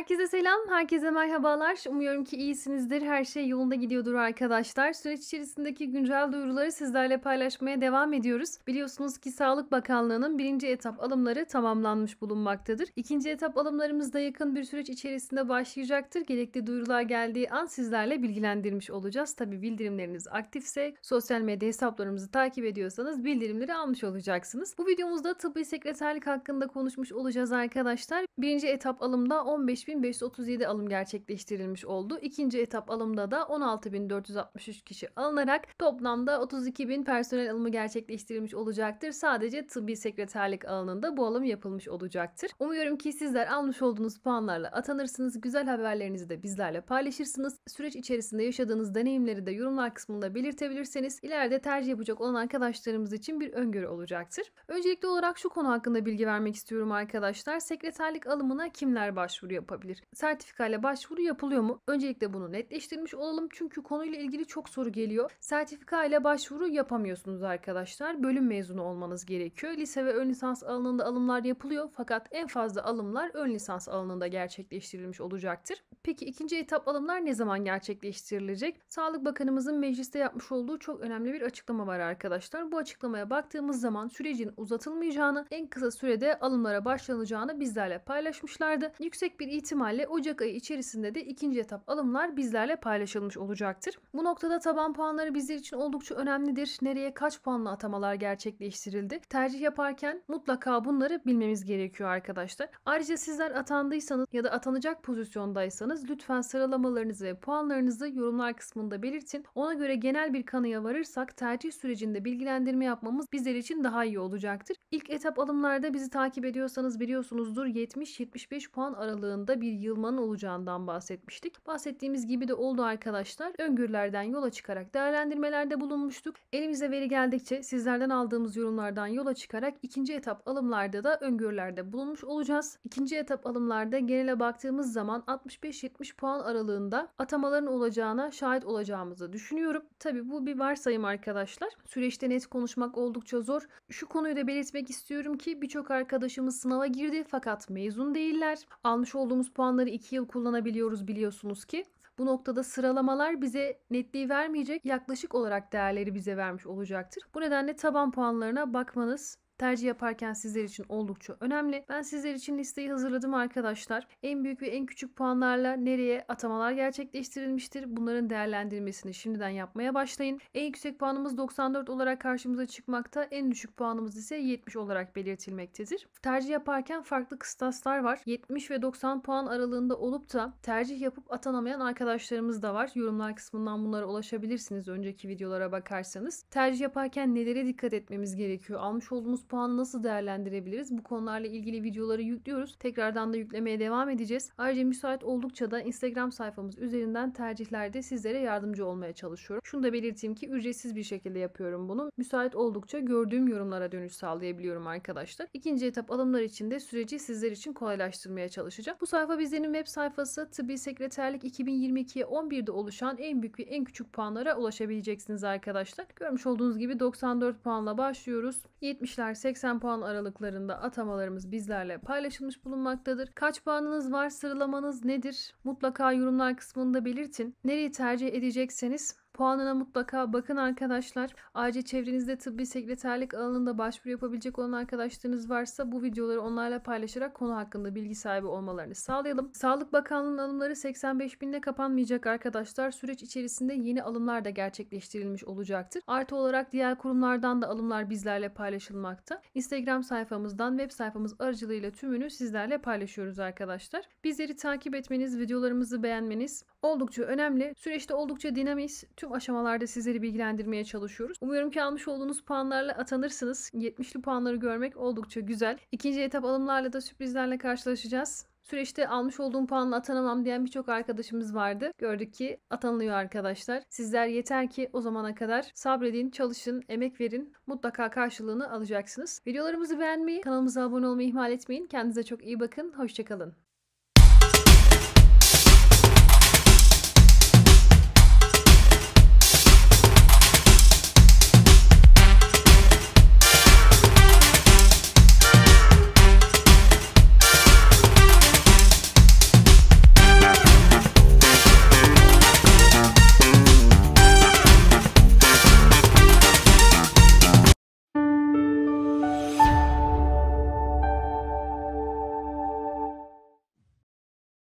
Herkese selam, herkese merhabalar. Umuyorum ki iyisinizdir, her şey yolunda gidiyordur arkadaşlar. Süreç içerisindeki güncel duyuruları sizlerle paylaşmaya devam ediyoruz. Biliyorsunuz ki Sağlık Bakanlığı'nın birinci etap alımları tamamlanmış bulunmaktadır. İkinci etap alımlarımız da yakın bir süreç içerisinde başlayacaktır. Gerekli duyurular geldiği an sizlerle bilgilendirmiş olacağız. Tabi bildirimleriniz aktifse, sosyal medya hesaplarımızı takip ediyorsanız bildirimleri almış olacaksınız. Bu videomuzda tıbbi sekreterlik hakkında konuşmuş olacağız arkadaşlar. Birinci etap alımda 15 3537 alım gerçekleştirilmiş oldu. İkinci etap alımda da 16.463 kişi alınarak toplamda 32.000 personel alımı gerçekleştirilmiş olacaktır. Sadece tıbbi sekreterlik alanında bu alım yapılmış olacaktır. Umuyorum ki sizler almış olduğunuz puanlarla atanırsınız. Güzel haberlerinizi de bizlerle paylaşırsınız. Süreç içerisinde yaşadığınız deneyimleri de yorumlar kısmında belirtebilirseniz ileride tercih yapacak olan arkadaşlarımız için bir öngörü olacaktır. Öncelikli olarak şu konu hakkında bilgi vermek istiyorum arkadaşlar. Sekreterlik alımına kimler başvuru yapabilir? yapabilir. ile başvuru yapılıyor mu? Öncelikle bunu netleştirmiş olalım çünkü konuyla ilgili çok soru geliyor. Sertifika ile başvuru yapamıyorsunuz arkadaşlar. Bölüm mezunu olmanız gerekiyor. Lise ve ön lisans alanında alımlar yapılıyor fakat en fazla alımlar ön lisans alanında gerçekleştirilmiş olacaktır. Peki ikinci etap alımlar ne zaman gerçekleştirilecek? Sağlık Bakanımızın mecliste yapmış olduğu çok önemli bir açıklama var arkadaşlar. Bu açıklamaya baktığımız zaman sürecin uzatılmayacağını, en kısa sürede alımlara başlanacağını bizlerle paylaşmışlardı. Yüksek bir itibar ihtimalle Ocak ayı içerisinde de ikinci etap alımlar bizlerle paylaşılmış olacaktır. Bu noktada taban puanları bizler için oldukça önemlidir. Nereye kaç puanla atamalar gerçekleştirildi? Tercih yaparken mutlaka bunları bilmemiz gerekiyor arkadaşlar. Ayrıca sizler atandıysanız ya da atanacak pozisyondaysanız lütfen sıralamalarınızı ve puanlarınızı yorumlar kısmında belirtin. Ona göre genel bir kanıya varırsak tercih sürecinde bilgilendirme yapmamız bizler için daha iyi olacaktır. İlk etap alımlarda bizi takip ediyorsanız biliyorsunuzdur 70-75 puan aralığında yılda bir yılmanın olacağından bahsetmiştik. Bahsettiğimiz gibi de oldu arkadaşlar. Öngörülerden yola çıkarak değerlendirmelerde bulunmuştuk. Elimize veri geldikçe sizlerden aldığımız yorumlardan yola çıkarak ikinci etap alımlarda da öngörülerde bulunmuş olacağız. İkinci etap alımlarda genele baktığımız zaman 65-70 puan aralığında atamaların olacağına şahit olacağımızı düşünüyorum. Tabi bu bir varsayım arkadaşlar. Süreçte net konuşmak oldukça zor. Şu konuyu da belirtmek istiyorum ki birçok arkadaşımız sınava girdi fakat mezun değiller. Almış olduğumuz aldığımız puanları 2 yıl kullanabiliyoruz biliyorsunuz ki. Bu noktada sıralamalar bize netliği vermeyecek, yaklaşık olarak değerleri bize vermiş olacaktır. Bu nedenle taban puanlarına bakmanız tercih yaparken sizler için oldukça önemli. Ben sizler için listeyi hazırladım arkadaşlar. En büyük ve en küçük puanlarla nereye atamalar gerçekleştirilmiştir? Bunların değerlendirmesini şimdiden yapmaya başlayın. En yüksek puanımız 94 olarak karşımıza çıkmakta. En düşük puanımız ise 70 olarak belirtilmektedir. Tercih yaparken farklı kıstaslar var. 70 ve 90 puan aralığında olup da tercih yapıp atanamayan arkadaşlarımız da var. Yorumlar kısmından bunlara ulaşabilirsiniz önceki videolara bakarsanız. Tercih yaparken nelere dikkat etmemiz gerekiyor? Almış olduğumuz puanı nasıl değerlendirebiliriz? Bu konularla ilgili videoları yüklüyoruz. Tekrardan da yüklemeye devam edeceğiz. Ayrıca müsait oldukça da Instagram sayfamız üzerinden tercihlerde sizlere yardımcı olmaya çalışıyorum. Şunu da belirteyim ki ücretsiz bir şekilde yapıyorum bunu. Müsait oldukça gördüğüm yorumlara dönüş sağlayabiliyorum arkadaşlar. İkinci etap alımlar için de süreci sizler için kolaylaştırmaya çalışacağım. Bu sayfa bizlerin web sayfası Tıbbi Sekreterlik 2022'ye 11'de oluşan en büyük ve en küçük puanlara ulaşabileceksiniz arkadaşlar. Görmüş olduğunuz gibi 94 puanla başlıyoruz. 70'ler 80 puan aralıklarında atamalarımız bizlerle paylaşılmış bulunmaktadır. Kaç puanınız var? Sıralamanız nedir? Mutlaka yorumlar kısmında belirtin. Nereyi tercih edecekseniz Puanına mutlaka bakın arkadaşlar. Ayrıca çevrenizde tıbbi sekreterlik alanında başvuru yapabilecek olan arkadaşlarınız varsa bu videoları onlarla paylaşarak konu hakkında bilgi sahibi olmalarını sağlayalım. Sağlık Bakanlığı'nın alımları 85 binde kapanmayacak arkadaşlar. Süreç içerisinde yeni alımlar da gerçekleştirilmiş olacaktır. Artı olarak diğer kurumlardan da alımlar bizlerle paylaşılmakta. Instagram sayfamızdan web sayfamız aracılığıyla tümünü sizlerle paylaşıyoruz arkadaşlar. Bizleri takip etmeniz, videolarımızı beğenmeniz oldukça önemli. Süreçte oldukça dinamiz. Tüm tüm aşamalarda sizleri bilgilendirmeye çalışıyoruz. Umuyorum ki almış olduğunuz puanlarla atanırsınız. 70'li puanları görmek oldukça güzel. İkinci etap alımlarla da sürprizlerle karşılaşacağız. Süreçte almış olduğum puanla atanamam diyen birçok arkadaşımız vardı. Gördük ki atanılıyor arkadaşlar. Sizler yeter ki o zamana kadar sabredin, çalışın, emek verin. Mutlaka karşılığını alacaksınız. Videolarımızı beğenmeyi, kanalımıza abone olmayı ihmal etmeyin. Kendinize çok iyi bakın. Hoşçakalın.